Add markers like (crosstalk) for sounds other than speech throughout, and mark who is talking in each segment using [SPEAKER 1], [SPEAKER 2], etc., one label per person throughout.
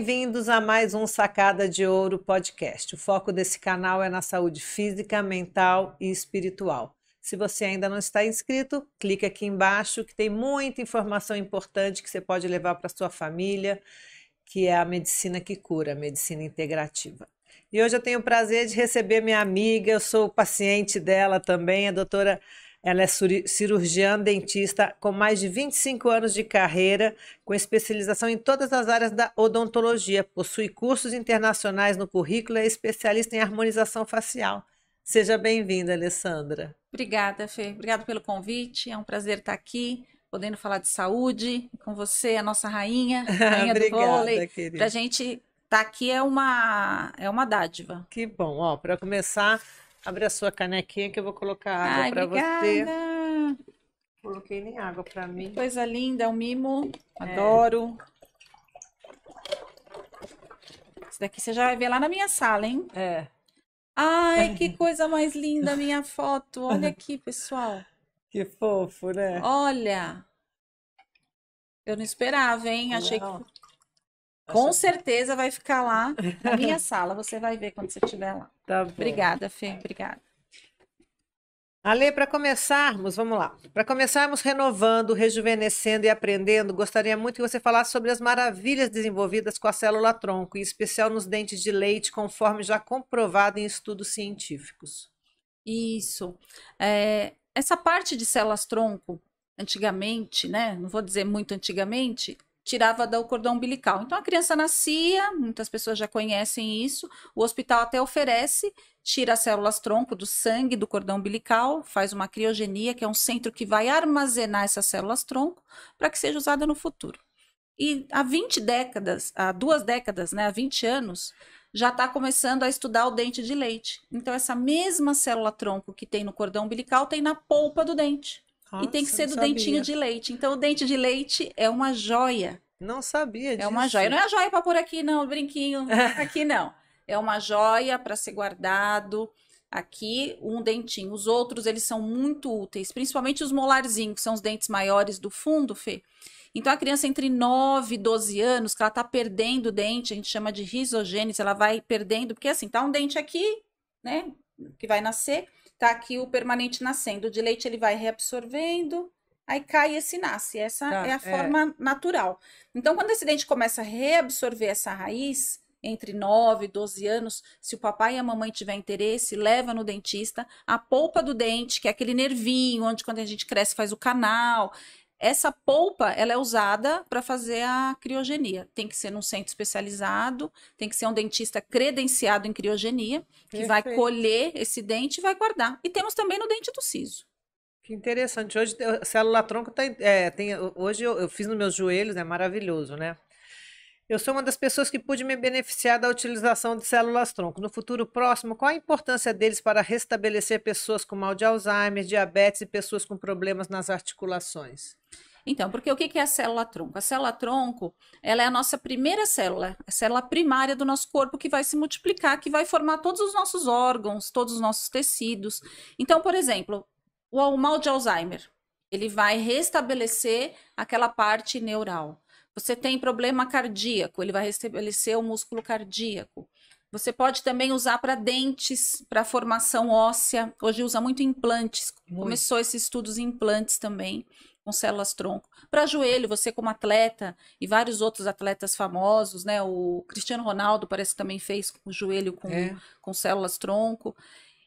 [SPEAKER 1] Bem-vindos a mais um Sacada de Ouro podcast. O foco desse canal é na saúde física, mental e espiritual. Se você ainda não está inscrito, clique aqui embaixo que tem muita informação importante que você pode levar para sua família, que é a medicina que cura, a medicina integrativa. E hoje eu tenho o prazer de receber minha amiga, eu sou paciente dela também, a doutora ela é cirurgiã dentista com mais de 25 anos de carreira, com especialização em todas as áreas da odontologia, possui cursos internacionais no currículo e é especialista em harmonização facial. Seja bem-vinda, Alessandra.
[SPEAKER 2] Obrigada, Fê. Obrigada pelo convite. É um prazer estar aqui, podendo falar de saúde com você, a nossa rainha, (laughs) rainha Obrigada, do vôlei. Querida. Pra gente estar
[SPEAKER 1] tá aqui é uma é uma dádiva. Que bom, ó, para começar, Abre a sua canequinha que eu vou colocar água para você. Coloquei nem água para mim. Coisa linda, é um mimo. É. Adoro. É.
[SPEAKER 2] Isso daqui você já vai ver lá na minha sala, hein? É. Ai, (laughs) que coisa mais linda a minha foto. Olha aqui, pessoal. Que fofo, né? Olha. Eu não esperava, hein? Achei que. Com certeza vai ficar lá na minha (laughs) sala. Você vai ver quando você estiver lá.
[SPEAKER 1] Tá bom. Obrigada,
[SPEAKER 2] Fê. Obrigada.
[SPEAKER 1] Ale, para começarmos, vamos lá. Para começarmos renovando, rejuvenescendo e aprendendo, gostaria muito que você falasse sobre as maravilhas desenvolvidas com a célula tronco, em especial nos dentes de leite, conforme já comprovado em estudos científicos. Isso. É, essa parte de células tronco, antigamente,
[SPEAKER 2] né? Não vou dizer muito antigamente, tirava do cordão umbilical. Então a criança nascia, muitas pessoas já conhecem isso. O hospital até oferece, tira as células tronco do sangue do cordão umbilical, faz uma criogenia, que é um centro que vai armazenar essas células tronco para que seja usada no futuro. E há 20 décadas, há duas décadas, né, há 20 anos, já está começando a estudar o dente de leite. Então, essa mesma célula tronco que tem no cordão umbilical tem na polpa do dente. Nossa, e tem que ser do sabia. dentinho de leite. Então, o dente de leite é uma joia.
[SPEAKER 1] Não sabia
[SPEAKER 2] disso. É uma joia. Não é a joia para pôr aqui, não, brinquinho. (laughs) aqui não. É uma joia para ser guardado aqui um dentinho. Os outros, eles são muito úteis, principalmente os molarzinhos, que são os dentes maiores do fundo, Fê. Então, a criança entre 9 e 12 anos, que ela está perdendo o dente, a gente chama de risogênese, ela vai perdendo, porque assim, tá um dente aqui, né, que vai nascer, tá aqui o permanente nascendo. O de leite ele vai reabsorvendo, aí cai esse nasce. Essa tá, é a é. forma natural. Então, quando esse dente começa a reabsorver essa raiz, entre 9 e 12 anos, se o papai e a mamãe tiver interesse, leva no dentista. A polpa do dente, que é aquele nervinho onde quando a gente cresce faz o canal, essa polpa, ela é usada para fazer a criogenia. Tem que ser num centro especializado, tem que ser um dentista credenciado em criogenia, que Perfeito. vai colher esse dente e vai guardar. E temos também no dente do siso.
[SPEAKER 1] Que interessante. Hoje a célula tronco tá, é, tem. Hoje eu, eu, fiz nos meus joelhos, é maravilhoso, né? Eu sou uma das pessoas que pude me beneficiar da utilização de células-tronco. No futuro próximo, qual a importância deles para restabelecer pessoas com mal de Alzheimer, diabetes e pessoas com problemas nas articulações? Então, porque o que é a célula-tronco? A célula-tronco ela é a nossa primeira célula, a célula
[SPEAKER 2] primária do nosso corpo que vai se multiplicar, que vai formar todos os nossos órgãos, todos os nossos tecidos. Então, por exemplo, o mal de Alzheimer, ele vai restabelecer aquela parte neural. Você tem problema cardíaco, ele vai restabelecer o músculo cardíaco. Você pode também usar para dentes, para formação óssea. Hoje usa muito implantes. Muito. Começou esses estudos em implantes também, com células tronco. Para joelho, você como atleta e vários outros atletas famosos, né? O Cristiano Ronaldo parece que também fez com o joelho com, é. com células tronco.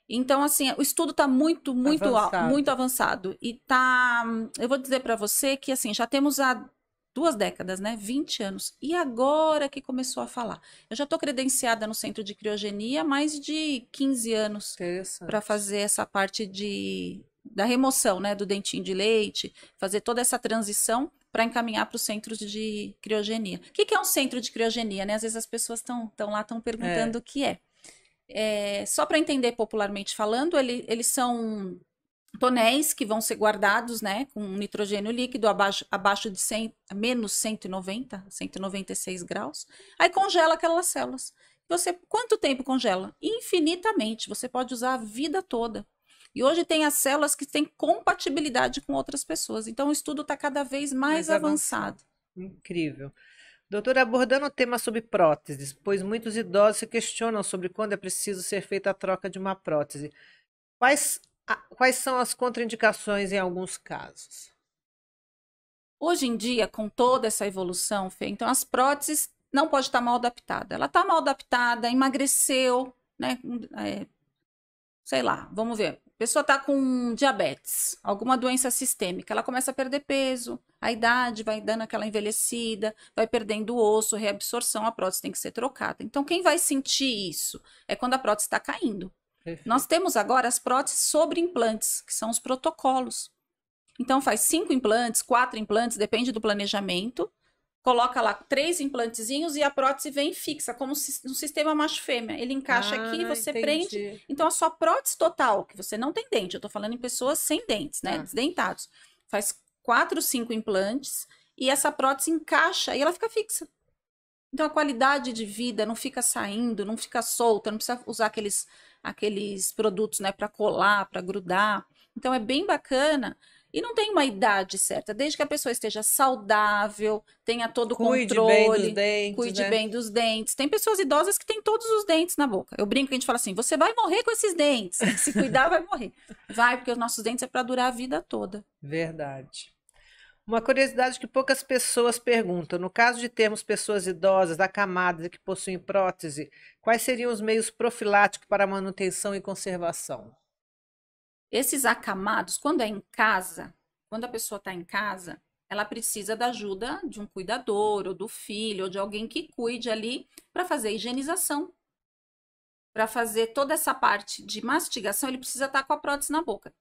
[SPEAKER 2] Então, assim, o estudo está muito, muito avançado. Al, muito avançado. E tá. Eu vou dizer para você que, assim, já temos a duas décadas, né? 20 anos. E agora que começou a falar. Eu já estou credenciada no centro de criogenia há mais de 15 anos para fazer essa parte de da remoção, né, do dentinho de leite, fazer toda essa transição para encaminhar para os centros de criogenia. O que, que, é um centro de criogenia? Né? Às vezes as pessoas estão lá estão perguntando é. o que é. é só para entender popularmente falando, ele, eles são tonéis que vão ser guardados, né, com nitrogênio líquido abaixo, abaixo de 100, menos 190, 196 graus. Aí congela aquelas células. Você quanto tempo congela? Infinitamente. Você pode usar a vida toda. E hoje tem as células que têm compatibilidade com outras pessoas. Então o estudo está cada vez mais, mais avançado.
[SPEAKER 1] avançado. Incrível. Doutora, abordando o tema sobre próteses, pois muitos idosos se questionam sobre quando é preciso ser feita a troca de uma prótese. Quais quais são as contraindicações em alguns casos?
[SPEAKER 2] Hoje em dia, com toda essa evolução, Fê, então as próteses não pode estar mal adaptada. Ela está mal adaptada, emagreceu, né? Hum, é, sei lá, vamos ver. A pessoa está com diabetes, alguma doença sistêmica, ela começa a perder peso, a idade vai dando aquela envelhecida, vai perdendo osso, reabsorção, a prótese tem que ser trocada. Então, quem vai sentir isso é quando a prótese está caindo. Perfeito. Nós temos agora as próteses sobre implantes, que são os protocolos. Então faz cinco implantes, quatro implantes, depende do planejamento. Coloca lá três implantezinhos e a prótese vem fixa, como no sistema macho-fêmea. Ele encaixa ah, aqui, você entendi. prende. Então a sua prótese total, que você não tem dente, eu estou falando em pessoas sem dentes, né? Ah. Desdentados. Faz quatro, cinco implantes e essa prótese encaixa e ela fica fixa. Então a qualidade de vida não fica saindo, não fica solta, não precisa usar aqueles aqueles produtos né, para colar, para grudar. Então é bem bacana. E não tem uma idade certa, desde que a pessoa esteja saudável, tenha todo o controle, bem dos dentes, cuide né? bem dos dentes. Tem pessoas idosas que têm todos os dentes na boca. Eu brinco que a gente fala assim: você vai morrer com esses dentes. Se cuidar, vai morrer. Vai, porque os nossos dentes é para durar a vida toda.
[SPEAKER 1] Verdade. Uma curiosidade que poucas pessoas perguntam: no caso de termos pessoas idosas, acamadas e que possuem prótese, quais seriam os meios profiláticos para manutenção e conservação?
[SPEAKER 2] Esses acamados, quando é em casa, quando a pessoa está em casa, ela precisa da ajuda de um cuidador, ou do filho, ou de alguém que cuide ali para fazer a higienização. Para fazer toda essa parte de mastigação, ele precisa estar tá com a prótese na boca.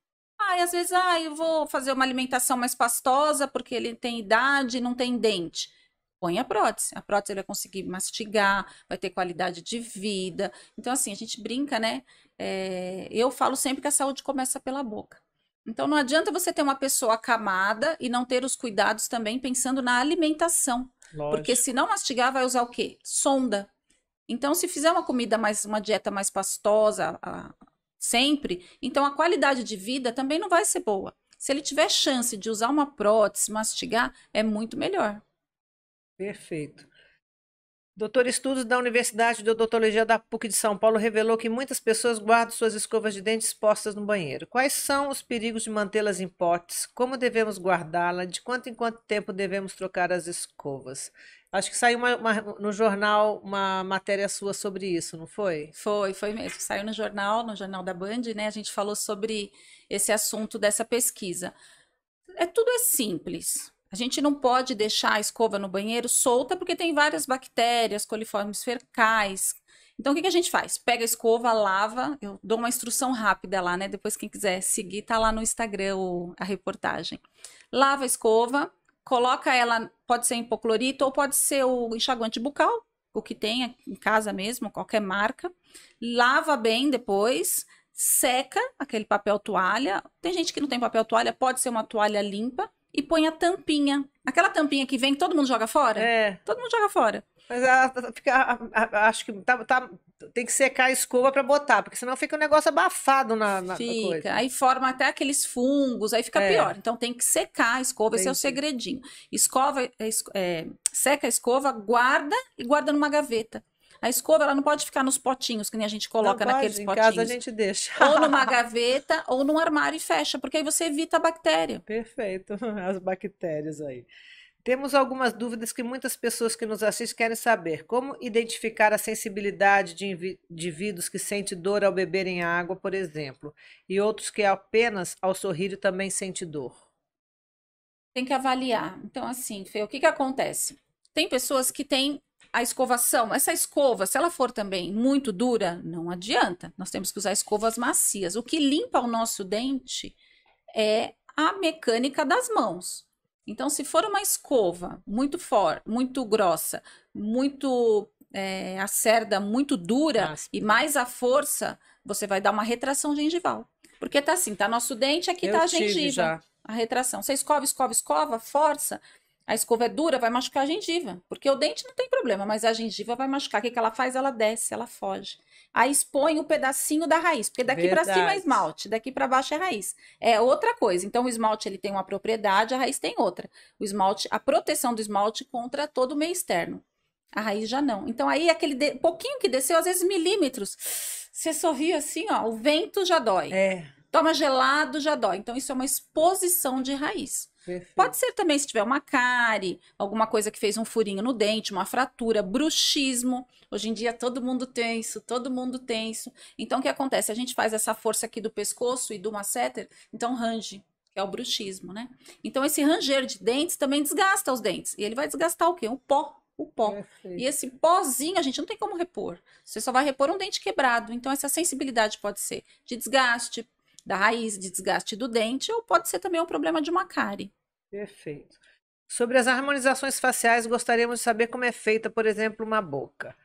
[SPEAKER 2] Ah, às vezes, ah, eu vou fazer uma alimentação mais pastosa porque ele tem idade e não tem dente. Põe a prótese. A prótese ele vai conseguir mastigar, vai ter qualidade de vida. Então, assim, a gente brinca, né? É, eu falo sempre que a saúde começa pela boca. Então, não adianta você ter uma pessoa acamada e não ter os cuidados também pensando na alimentação. Lógico. Porque se não mastigar, vai usar o quê? Sonda. Então, se fizer uma comida mais, uma dieta mais pastosa, a, sempre, então a qualidade de vida também não vai ser boa. Se ele tiver chance de usar uma prótese, mastigar, é muito melhor.
[SPEAKER 1] Perfeito. Doutor, estudos da Universidade de Odontologia da PUC de São Paulo revelou que muitas pessoas guardam suas escovas de dentes postas no banheiro. Quais são os perigos de mantê-las em potes? Como devemos guardá-la? De quanto em quanto tempo devemos trocar as escovas? Acho que saiu uma, uma, no jornal uma matéria sua sobre isso, não foi? Foi, foi mesmo. Saiu no jornal, no jornal da Band, né? A gente falou
[SPEAKER 2] sobre esse assunto dessa pesquisa. É tudo é simples. A gente não pode deixar a escova no banheiro solta porque tem várias bactérias, coliformes fecais. Então o que, que a gente faz? Pega a escova, lava. Eu dou uma instrução rápida lá, né? Depois quem quiser seguir tá lá no Instagram a reportagem. Lava a escova, coloca ela, pode ser em hipoclorito ou pode ser o enxaguante bucal, o que tem em casa mesmo, qualquer marca. Lava bem depois, seca aquele papel toalha. Tem gente que não tem papel toalha, pode ser uma toalha limpa e põe a tampinha. Aquela tampinha que vem, todo mundo joga fora? É. Todo mundo joga fora.
[SPEAKER 1] Mas ela fica. Acho que tá, tá tem que secar a escova para botar, porque senão fica um negócio abafado na, na fica, coisa.
[SPEAKER 2] Aí forma até aqueles fungos, aí fica é. pior. Então tem que secar a escova, Entendi. esse é o segredinho. Escova, é, é, seca a escova, guarda e guarda numa gaveta. A escova ela não pode ficar nos potinhos que nem a gente coloca não naqueles pode, potinhos. Em casa a gente
[SPEAKER 1] deixa. Ou numa (laughs)
[SPEAKER 2] gaveta
[SPEAKER 1] ou num armário e fecha, porque aí você evita a bactéria. Perfeito, (laughs) as bactérias aí. Temos algumas dúvidas que muitas pessoas que nos assistem querem saber. Como identificar a sensibilidade de indivíduos que sentem dor ao beberem água, por exemplo, e outros que apenas ao sorrir também sentem dor?
[SPEAKER 2] Tem que avaliar. Então, assim, Fê, o que, que acontece? Tem pessoas que têm a escovação, essa escova, se ela for também muito dura, não adianta. Nós temos que usar escovas macias. O que limpa o nosso dente é a mecânica das mãos. Então, se for uma escova muito forte, muito grossa, muito é, a cerda muito dura e mais a força, você vai dar uma retração gengival. Porque tá assim, tá nosso dente, aqui Eu tá a gengiva. Já. A retração. Você escova, escova, escova, força, a escova é dura, vai machucar a gengiva, porque o dente não tem problema, mas a gengiva vai machucar. O que, que ela faz? Ela desce, ela foge. Aí expõe o um pedacinho da raiz, porque daqui para cima é esmalte, daqui para baixo é raiz. É outra coisa. Então o esmalte ele tem uma propriedade, a raiz tem outra. O esmalte, a proteção do esmalte contra todo o meio externo. A raiz já não. Então aí aquele de... pouquinho que desceu, às vezes milímetros. Você sorriu assim, ó, o vento já dói. É. Toma gelado, já dói. Então, isso é uma exposição de raiz. Perfeito. Pode ser também se tiver uma cárie, alguma coisa que fez um furinho no dente, uma fratura, bruxismo. Hoje em dia todo mundo tenso, todo mundo tenso. Então o que acontece? A gente faz essa força aqui do pescoço e do masseter, então range, que é o bruxismo, né? Então esse ranger de dentes também desgasta os dentes. E ele vai desgastar o quê? O pó. O pó. Perfeito. E esse pozinho, a gente não tem como repor. Você só vai repor um dente quebrado. Então, essa sensibilidade pode ser de desgaste,
[SPEAKER 1] da raiz de desgaste do dente ou pode ser também um problema de uma cárie. Perfeito. Sobre as harmonizações faciais, gostaríamos de saber como é feita, por exemplo, uma boca.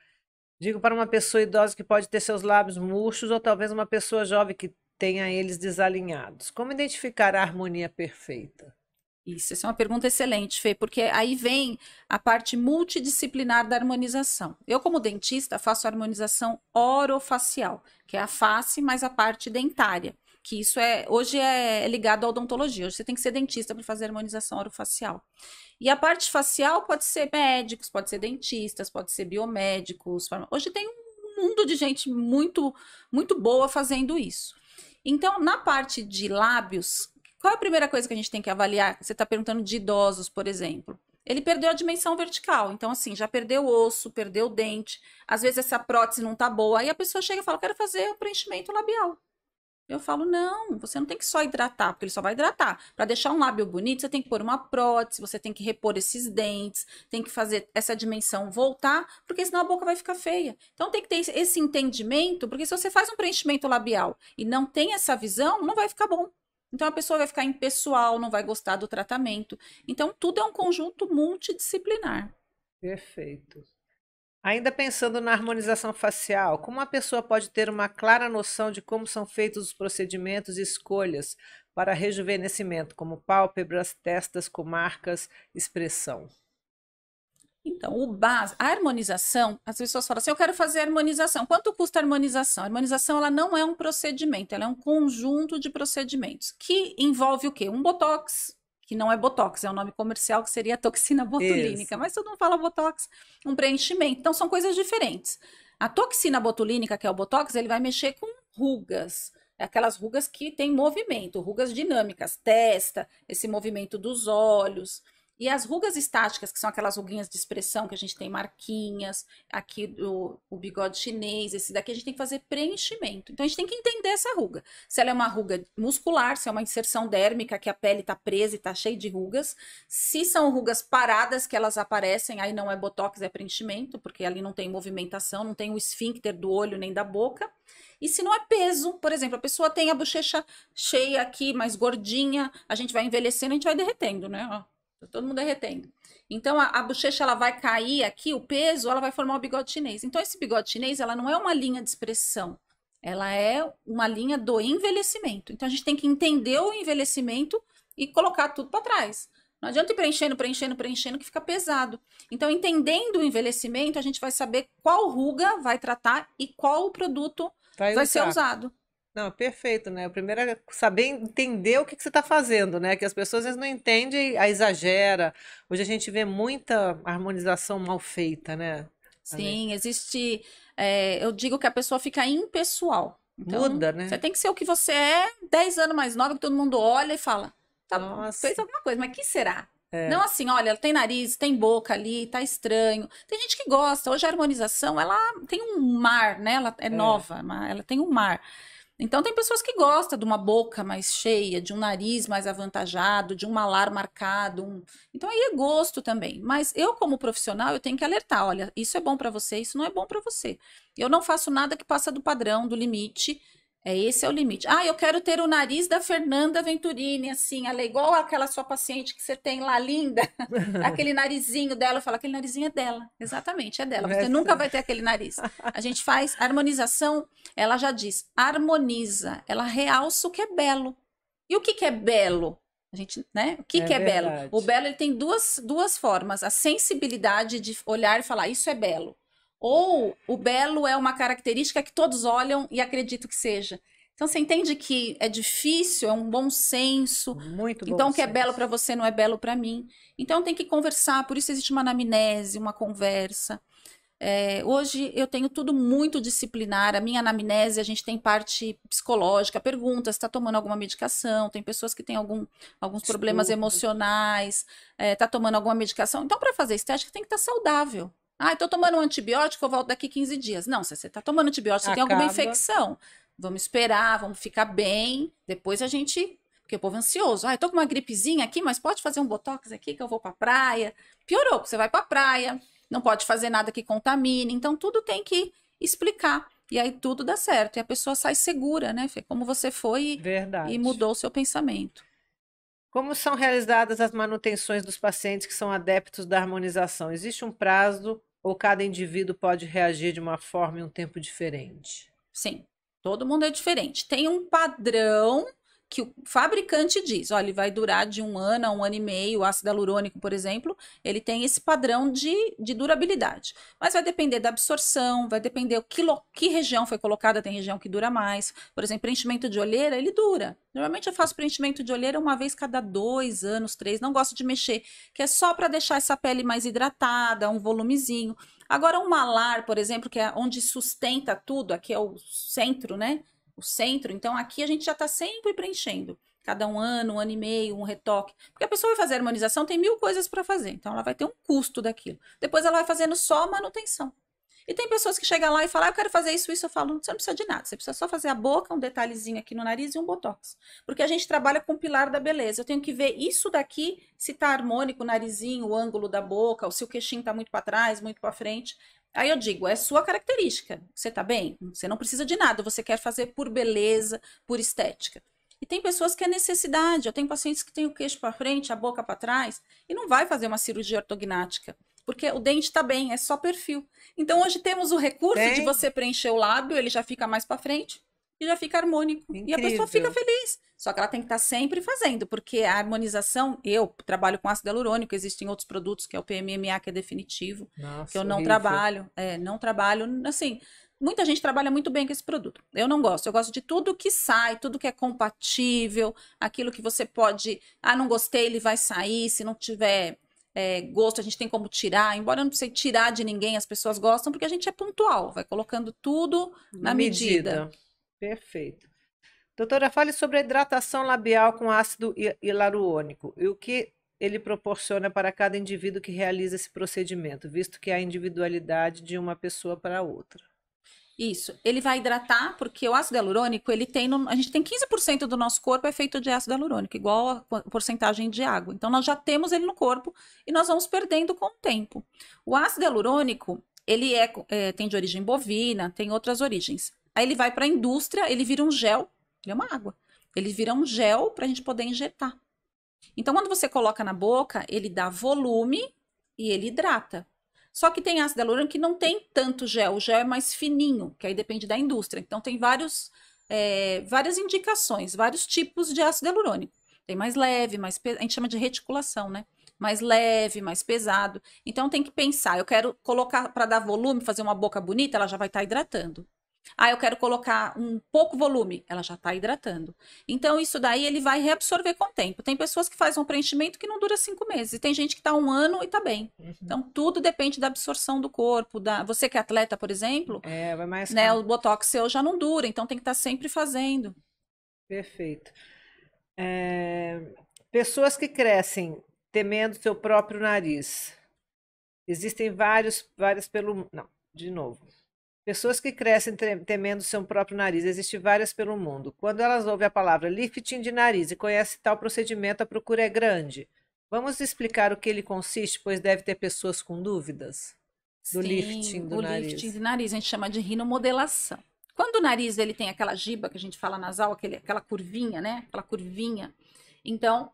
[SPEAKER 1] Digo para uma pessoa idosa que pode ter seus lábios murchos ou talvez uma pessoa jovem que tenha eles desalinhados. Como identificar a harmonia perfeita? Isso, essa é uma pergunta excelente,
[SPEAKER 2] Fê, porque aí vem a parte multidisciplinar da harmonização. Eu, como dentista, faço a harmonização orofacial, que é a face mais a parte dentária que isso é hoje é, é ligado à odontologia. Hoje você tem que ser dentista para fazer harmonização orofacial. E a parte facial pode ser médicos, pode ser dentistas, pode ser biomédicos. Farm... Hoje tem um mundo de gente muito muito boa fazendo isso. Então, na parte de lábios, qual é a primeira coisa que a gente tem que avaliar? Você está perguntando de idosos, por exemplo. Ele perdeu a dimensão vertical, então assim, já perdeu o osso, perdeu o dente. Às vezes essa prótese não tá boa, aí a pessoa chega e fala: "Quero fazer o preenchimento labial". Eu falo, não, você não tem que só hidratar, porque ele só vai hidratar. Para deixar um lábio bonito, você tem que pôr uma prótese, você tem que repor esses dentes, tem que fazer essa dimensão voltar, porque senão a boca vai ficar feia. Então tem que ter esse entendimento, porque se você faz um preenchimento labial e não tem essa visão, não vai ficar bom. Então a pessoa vai ficar impessoal, não vai gostar do tratamento. Então tudo é um conjunto multidisciplinar.
[SPEAKER 1] Perfeito. Ainda pensando na harmonização facial, como a pessoa pode ter uma clara noção de como são feitos os procedimentos e escolhas para rejuvenescimento, como pálpebras, testas, comarcas, expressão?
[SPEAKER 2] Então, o base, a harmonização, as pessoas falam assim, eu quero fazer harmonização. Quanto custa a harmonização? A harmonização ela não é um procedimento, ela é um conjunto de procedimentos que envolve o quê? Um botox, que não é botox, é o um nome comercial que seria toxina botulínica, Isso. mas todo mundo fala botox, um preenchimento. Então são coisas diferentes. A toxina botulínica, que é o botox, ele vai mexer com rugas, é aquelas rugas que têm movimento, rugas dinâmicas, testa, esse movimento dos olhos. E as rugas estáticas, que são aquelas ruguinhas de expressão que a gente tem marquinhas, aqui o, o bigode chinês, esse daqui a gente tem que fazer preenchimento. Então a gente tem que entender essa ruga. Se ela é uma ruga muscular, se é uma inserção dérmica que a pele está presa e está cheia de rugas, se são rugas paradas que elas aparecem, aí não é botox, é preenchimento, porque ali não tem movimentação, não tem o esfíncter do olho nem da boca. E se não é peso, por exemplo, a pessoa tem a bochecha cheia aqui, mais gordinha, a gente vai envelhecendo, a gente vai derretendo, né? todo mundo derretendo. É então, a, a bochecha ela vai cair aqui, o peso, ela vai formar o bigode chinês. Então, esse bigode chinês, ela não é uma linha de expressão, ela é uma linha do envelhecimento. Então, a gente tem que entender o envelhecimento e colocar tudo para trás. Não adianta ir preenchendo, preenchendo, preenchendo, que fica pesado. Então, entendendo o envelhecimento, a gente vai saber qual ruga vai tratar e qual produto vai, vai ser usado.
[SPEAKER 1] Não, perfeito, né? O primeiro é saber entender o que, que você está fazendo, né? Que as pessoas às vezes não entendem, a exagera. Hoje a gente vê muita harmonização mal feita, né? Sim,
[SPEAKER 2] existe. É, eu digo que a pessoa fica impessoal. Então, Muda, né? Você tem que ser o que você é, 10 anos mais nova, que todo mundo olha e fala: tá, Nossa. fez alguma coisa, mas que será? É. Não assim, olha, tem nariz, tem boca ali, tá estranho. Tem gente que gosta. Hoje a harmonização, ela tem um mar, né? Ela é, é. nova, ela tem um mar. Então tem pessoas que gostam de uma boca mais cheia, de um nariz mais avantajado, de um malar marcado. Um... Então aí é gosto também. Mas eu como profissional eu tenho que alertar, olha, isso é bom para você, isso não é bom para você. Eu não faço nada que passa do padrão, do limite, é esse é o limite. Ah, eu quero ter o nariz da Fernanda Venturini, assim, ela é igual aquela sua paciente que você tem lá linda, (laughs) aquele narizinho dela, eu falo, aquele narizinho é dela. Exatamente, é dela. Você é nunca sim. vai ter aquele nariz. A gente faz harmonização, ela já diz, harmoniza, ela realça o que é belo. E o que, que é belo? A gente, né? O que é, que é belo? O belo ele tem duas, duas formas: a sensibilidade de olhar e falar isso é belo. Ou o belo é uma característica que todos olham e acreditam que seja. Então você entende que é difícil, é um bom senso. Muito bom Então o que é senso. é belo para você não é belo para mim. Então tem que conversar, por isso existe uma anamnese, uma conversa. É, hoje eu tenho tudo muito disciplinar. A minha anamnese, a gente tem parte psicológica, perguntas, está tomando alguma medicação, tem pessoas que têm algum, alguns problemas emocionais, está é, tá tomando alguma medicação. Então, para fazer estética, tem que estar tá saudável. Ah, estou tomando um antibiótico, eu volto daqui 15 dias. Não, se você está tomando antibiótico, Acaba. você tem alguma infecção. Vamos esperar, vamos ficar bem. Depois a gente. Porque o povo é ansioso. Ah, eu tô com uma gripezinha aqui, mas pode fazer um botox aqui que eu vou pra praia. Piorou, você vai pra praia, não pode fazer nada que contamine. Então, tudo tem que explicar. E aí tudo dá certo. E a pessoa sai segura, né, Fê? Como você foi Verdade. e mudou o seu pensamento.
[SPEAKER 1] Como são realizadas as manutenções dos pacientes que são adeptos da harmonização? Existe um prazo ou cada indivíduo pode reagir de uma forma e um tempo diferente?
[SPEAKER 2] Sim, todo mundo é diferente. Tem um padrão que o fabricante diz, olha, ele vai durar de um ano a um ano e meio, o ácido hialurônico, por exemplo, ele tem esse padrão de, de durabilidade. Mas vai depender da absorção, vai depender que, lo, que região foi colocada, tem região que dura mais. Por exemplo, preenchimento de olheira, ele dura. Normalmente eu faço preenchimento de olheira uma vez cada dois anos, três, não gosto de mexer, que é só para deixar essa pele mais hidratada, um volumezinho. Agora, um malar, por exemplo, que é onde sustenta tudo, aqui é o centro, né? o centro. Então, aqui a gente já está sempre preenchendo. Cada um ano, um ano e meio, um retoque. Porque a pessoa vai fazer a harmonização, tem mil coisas para fazer. Então, ela vai ter um custo daquilo. Depois, ela vai fazendo só manutenção. E tem pessoas que chegam lá e falam, ah, eu quero fazer isso, isso. Eu falo, você não precisa de nada. Você precisa só fazer a boca, um detalhezinho aqui no nariz e um botox. Porque a gente trabalha com o pilar da beleza. Eu tenho que ver isso daqui, se tá harmônico, o narizinho, o ângulo da boca, ou se o queixinho tá muito para trás, muito para frente. Aí eu digo, é sua característica. Você tá bem? Você não precisa de nada. Você quer fazer por beleza, por estética. E tem pessoas que é necessidade. Eu tenho pacientes que têm o queixo para frente, a boca para trás, e não vai fazer uma cirurgia ortognática porque o dente está bem, é só perfil. Então hoje temos o recurso bem... de você preencher o lábio, ele já fica mais para frente e já fica harmônico. Incrível. E a pessoa fica feliz. Só que ela tem que estar tá sempre fazendo, porque a harmonização, eu trabalho com ácido hialurônico, existem outros produtos, que é o PMMA, que é definitivo,
[SPEAKER 1] Nossa, que eu não horrível. trabalho,
[SPEAKER 2] é, não trabalho, assim, muita gente trabalha muito bem com esse produto. Eu não gosto, eu gosto de tudo que sai, tudo que é compatível, aquilo que você pode, ah, não gostei, ele vai sair, se não tiver é, gosto, a gente tem como tirar, embora eu não precise tirar de ninguém, as pessoas gostam, porque a gente é pontual, vai
[SPEAKER 1] colocando tudo na medida. medida. Perfeito. Doutora, fale sobre a hidratação labial com ácido hialurônico e o que ele proporciona para cada indivíduo que realiza esse procedimento, visto que há individualidade de uma pessoa para outra.
[SPEAKER 2] Isso. Ele vai hidratar, porque o ácido hialurônico, ele tem. No, a gente tem 15% do nosso corpo é feito de ácido hialurônico, igual a porcentagem de água. Então, nós já temos ele no corpo e nós vamos perdendo com o tempo. O ácido hialurônico, ele é, é tem de origem bovina, tem outras origens. Aí ele vai para a indústria, ele vira um gel, ele é uma água. Ele vira um gel para a gente poder injetar. Então, quando você coloca na boca, ele dá volume e ele hidrata. Só que tem ácido hialurônico que não tem tanto gel, o gel é mais fininho, que aí depende da indústria. Então tem vários, é, várias indicações, vários tipos de ácido hialurônico. Tem mais leve, mais a gente chama de reticulação, né? mais leve, mais pesado. Então tem que pensar, eu quero colocar para dar volume, fazer uma boca bonita, ela já vai estar tá hidratando. Ah, eu quero colocar um pouco volume, ela já está hidratando. Então, isso daí ele vai reabsorver com o tempo. Tem pessoas que fazem um preenchimento que não dura cinco meses, e tem gente que está um ano e está bem. Uhum. Então, tudo depende da absorção do corpo. Da... Você que é atleta, por exemplo, é, vai mais né, o botox seu já não
[SPEAKER 1] dura, então tem que estar tá sempre fazendo. Perfeito. É... Pessoas que crescem temendo seu próprio nariz. Existem vários, várias pelo. Não, de novo. Pessoas que crescem temendo seu próprio nariz, existem várias pelo mundo. Quando elas ouvem a palavra lifting de nariz e conhecem tal procedimento, a procura é grande. Vamos explicar o que ele consiste, pois deve ter pessoas com dúvidas do Sim, lifting do o nariz. lifting
[SPEAKER 2] de nariz, a gente chama de rinomodelação. Quando o nariz ele tem aquela giba que a gente fala nasal, aquele, aquela curvinha, né? Aquela curvinha. Então,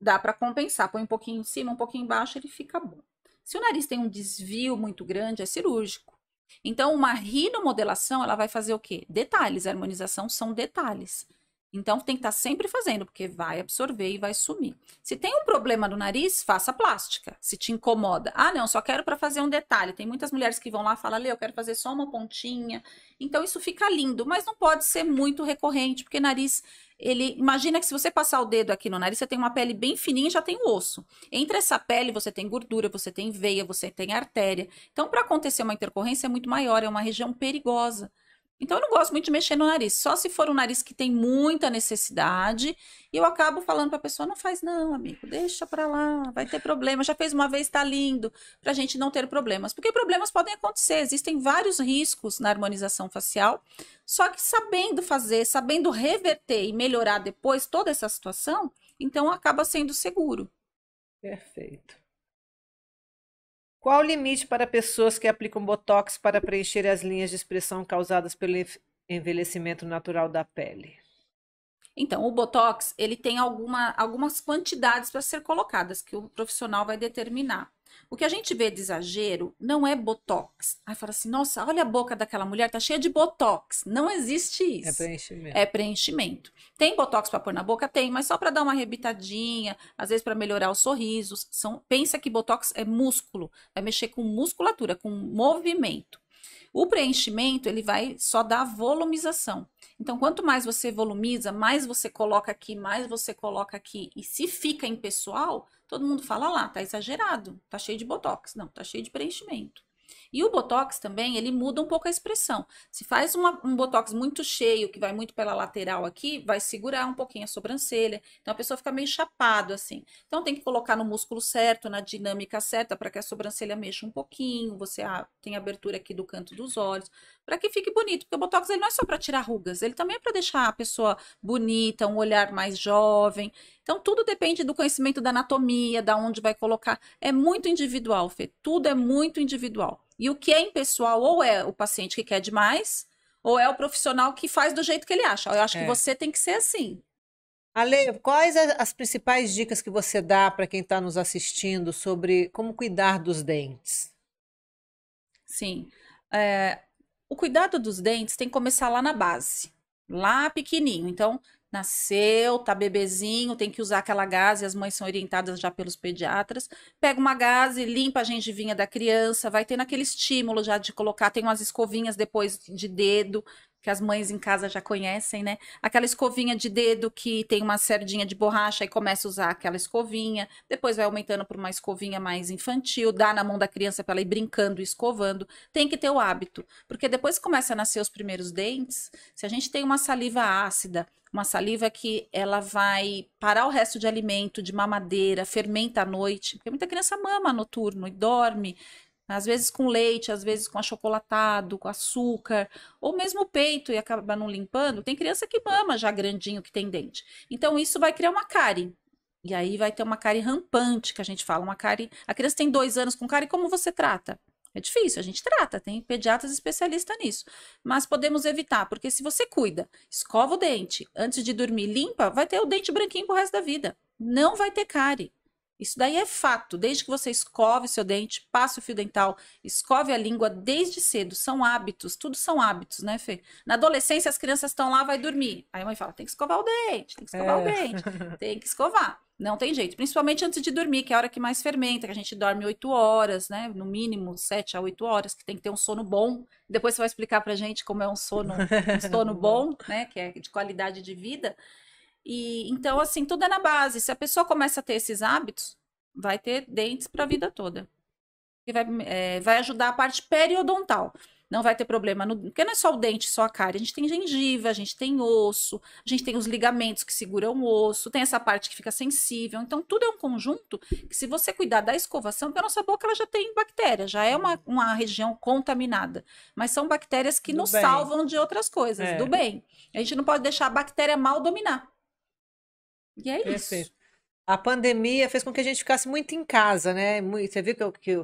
[SPEAKER 2] dá para compensar, põe um pouquinho em cima, um pouquinho embaixo, ele fica bom. Se o nariz tem um desvio muito grande, é cirúrgico. Então, uma rinomodelação, ela vai fazer o quê? Detalhes. A harmonização são detalhes. Então tem que estar tá sempre fazendo, porque vai absorver e vai sumir. Se tem um problema no nariz, faça plástica. Se te incomoda, ah, não, só quero para fazer um detalhe. Tem muitas mulheres que vão lá e falam, Lê, eu quero fazer só uma pontinha. Então isso fica lindo, mas não pode ser muito recorrente, porque nariz, ele imagina que se você passar o dedo aqui no nariz, você tem uma pele bem fininha, e já tem o osso. Entre essa pele você tem gordura, você tem veia, você tem artéria. Então para acontecer uma intercorrência é muito maior, é uma região perigosa. Então eu não gosto muito de mexer no nariz, só se for um nariz que tem muita necessidade, e eu acabo falando para a pessoa, não faz não, amigo, deixa para lá, vai ter problema, já fez uma vez, está lindo, para a gente não ter problemas, porque problemas podem acontecer, existem vários riscos na harmonização facial, só que sabendo fazer, sabendo reverter e melhorar depois toda essa situação, então acaba sendo seguro.
[SPEAKER 1] Perfeito. Qual o limite para pessoas que aplicam botox para preencher as linhas de expressão causadas pelo envelhecimento natural da pele? Então, o
[SPEAKER 2] botox, ele tem alguma, algumas quantidades para ser colocadas que o profissional vai determinar. O que a gente vê de exagero não é botox. Aí fala assim: nossa, olha a boca daquela mulher, tá cheia de botox. Não existe é isso. É
[SPEAKER 1] preenchimento. É
[SPEAKER 2] preenchimento. Tem botox para pôr na boca? Tem, mas só para dar uma rebitadinha às vezes para melhorar os sorrisos. São, pensa que botox é músculo, vai mexer com musculatura, com movimento. O preenchimento, ele vai só dar volumização. Então, quanto mais você volumiza, mais você coloca aqui, mais você coloca aqui e se fica impessoal, Todo mundo fala lá, tá exagerado, tá cheio de botox. Não, tá cheio de preenchimento. E o botox também, ele muda um pouco a expressão. Se faz uma, um botox muito cheio, que vai muito pela lateral aqui, vai segurar um pouquinho a sobrancelha. Então a pessoa fica meio chapado assim. Então tem que colocar no músculo certo, na dinâmica certa, para que a sobrancelha mexa um pouquinho. Você tem abertura aqui do canto dos olhos, para que fique bonito. Porque o botox ele não é só para tirar rugas, ele também é para deixar a pessoa bonita, um olhar mais jovem. Então, tudo depende do conhecimento da anatomia, da onde vai colocar. É muito individual, Fê. Tudo é muito individual. E o que é impessoal ou é o paciente que quer demais, ou é o profissional que faz do jeito que ele acha. Eu acho é. que você tem que ser assim.
[SPEAKER 1] Ale, quais as principais dicas que você dá para quem está nos assistindo sobre como cuidar dos dentes? Sim. É, o
[SPEAKER 2] cuidado dos dentes tem que começar lá na base, lá pequenininho. Então, nasceu, tá bebezinho, tem que usar aquela gase, as mães são orientadas já pelos pediatras. Pega uma gase, limpa a gengivinha da criança, vai tendo aquele estímulo já de colocar, tem umas escovinhas depois de dedo, que as mães em casa já conhecem, né? Aquela escovinha de dedo que tem uma cerdinha de borracha e começa a usar aquela escovinha, depois vai aumentando para uma escovinha mais infantil, dá na mão da criança para ela ir brincando, escovando. Tem que ter o hábito, porque depois que começa a nascer os primeiros dentes, se a gente tem uma saliva ácida, uma saliva que ela vai parar o resto de alimento, de mamadeira, fermenta à noite, porque muita criança mama noturno e dorme, às vezes com leite, às vezes com achocolatado, com açúcar, ou mesmo o peito e acaba não limpando. Tem criança que mama já grandinho, que tem dente. Então, isso vai criar uma cárie. E aí vai ter uma cárie rampante, que a gente fala. Uma cárie. A criança tem dois anos com cárie, como você trata? É difícil, a gente trata, tem pediatras especialistas nisso. Mas podemos evitar, porque se você cuida, escova o dente, antes de dormir, limpa, vai ter o dente branquinho pro resto da vida. Não vai ter cárie. Isso daí é fato. Desde que você escove seu dente, passe o fio dental, escove a língua desde cedo. São hábitos, tudo são hábitos, né, Fê? Na adolescência, as crianças estão lá, vai dormir. Aí a mãe fala: tem que escovar o dente, tem que escovar é. o dente, (laughs) tem que escovar. Não tem jeito. Principalmente antes de dormir, que é a hora que mais fermenta, que a gente dorme oito horas, né? No mínimo sete a oito horas, que tem que ter um sono bom. Depois você vai explicar pra gente como é um sono, um sono (laughs) bom, né? Que é de qualidade de vida. E então assim, tudo é na base. Se a pessoa começa a ter esses hábitos, vai ter dentes para a vida toda. E vai, é, vai ajudar a parte periodontal. Não vai ter problema, no, porque não é só o dente, só a cara. A gente tem gengiva, a gente tem osso, a gente tem os ligamentos que seguram o osso, tem essa parte que fica sensível. Então, tudo é um conjunto que, se você cuidar da escovação, porque a nossa boca ela já tem bactéria, já é uma, uma região contaminada. Mas são bactérias que do nos bem. salvam de outras coisas, é. do bem. A gente não pode deixar a bactéria mal dominar. E é isso.
[SPEAKER 1] A pandemia fez com que a gente ficasse muito em casa, né? Você viu que, eu, que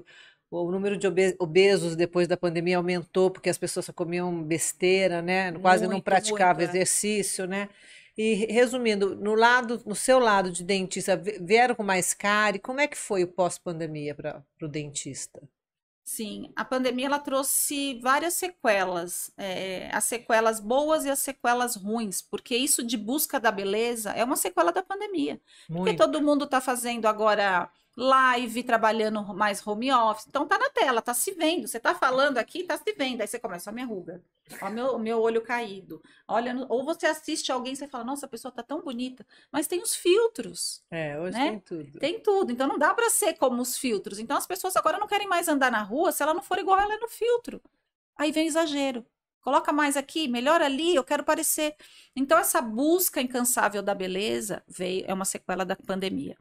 [SPEAKER 1] o número de obesos depois da pandemia aumentou porque as pessoas só comiam besteira, né? Quase muito, não praticavam é. exercício, é. né? E resumindo, no lado, no seu lado de dentista, vieram com mais cara, e como é que foi o pós-pandemia para o dentista? Sim, a pandemia ela trouxe várias
[SPEAKER 2] sequelas, é, as sequelas boas e as sequelas ruins, porque isso de busca da beleza é uma sequela da pandemia. Muito. Porque todo mundo está fazendo agora live, trabalhando mais home office. Então tá na tela, tá se vendo. Você tá falando aqui, tá se vendo. Aí você começa, ó, minha ruga, ó, meu, meu olho caído. Olha, ou você assiste alguém, você fala, nossa, a pessoa tá tão bonita. Mas tem os filtros. É, hoje né? tem tudo. Tem tudo. Então não dá para ser como os filtros. Então as pessoas agora não querem mais andar na rua se ela não for igual ela é no filtro. Aí vem exagero. Coloca mais aqui, melhor ali, eu quero parecer. Então, essa busca incansável da beleza veio, é uma sequela da pandemia.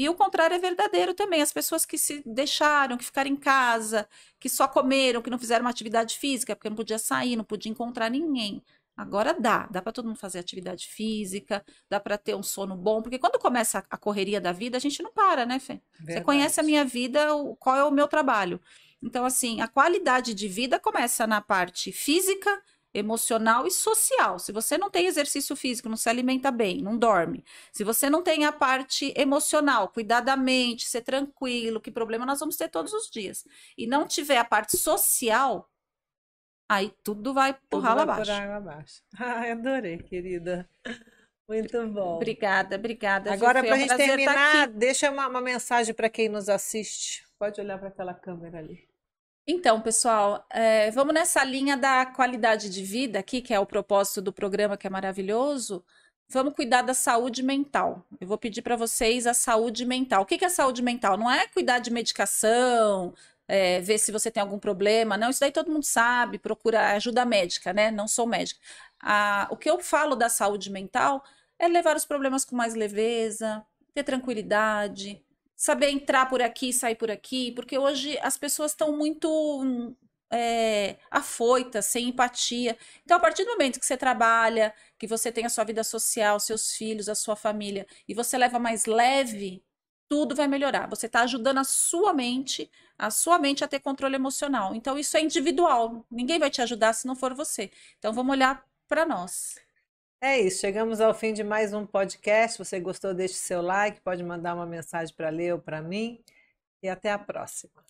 [SPEAKER 2] E o contrário é verdadeiro também. As pessoas que se deixaram, que ficaram em casa, que só comeram, que não fizeram uma atividade física, porque não podia sair, não podia encontrar ninguém. Agora dá, dá para todo mundo fazer atividade física, dá para ter um sono bom, porque quando começa a correria da vida, a gente não para, né, Fê? Verdade. Você conhece a minha vida, qual é o meu trabalho. Então, assim, a qualidade de vida começa na parte física, emocional e social. Se você não tem exercício físico, não se alimenta bem, não dorme. Se você não tem a parte emocional, cuidar da mente, ser tranquilo, que problema nós vamos ter todos os dias. E não tiver a parte social, aí tudo vai empurrar lá abaixo. Por
[SPEAKER 1] abaixo. (laughs) Ai, adorei, querida. Muito bom.
[SPEAKER 2] Obrigada, obrigada. Agora, para a é gente tá terminar,
[SPEAKER 1] deixa uma, uma mensagem para quem nos assiste. Pode olhar para aquela câmera ali.
[SPEAKER 2] Então, pessoal, é, vamos nessa linha da qualidade de vida aqui, que é o propósito do programa, que é maravilhoso. Vamos cuidar da saúde mental. Eu vou pedir para vocês a saúde mental. O que, que é saúde mental? Não é cuidar de medicação, é, ver se você tem algum problema. Não, isso daí todo mundo sabe, procura ajuda médica, né? Não sou médica. o que eu falo da saúde mental é levar os problemas com mais leveza, ter tranquilidade, saber entrar por aqui, sair por aqui, porque hoje as pessoas estão muito é, afoitas, sem empatia. Então, a partir do momento que você trabalha, que você tem a sua vida social, seus filhos, a sua família, e você leva mais leve, tudo vai melhorar. Você está ajudando a sua mente, a sua mente a ter controle emocional. Então, isso é individual. Ninguém vai te ajudar se não for você. Então, vamos olhar para nós.
[SPEAKER 1] É isso, chegamos ao fim de mais um podcast. Se você gostou, deixe seu like, pode mandar uma mensagem para Leo, para mim e até a próxima.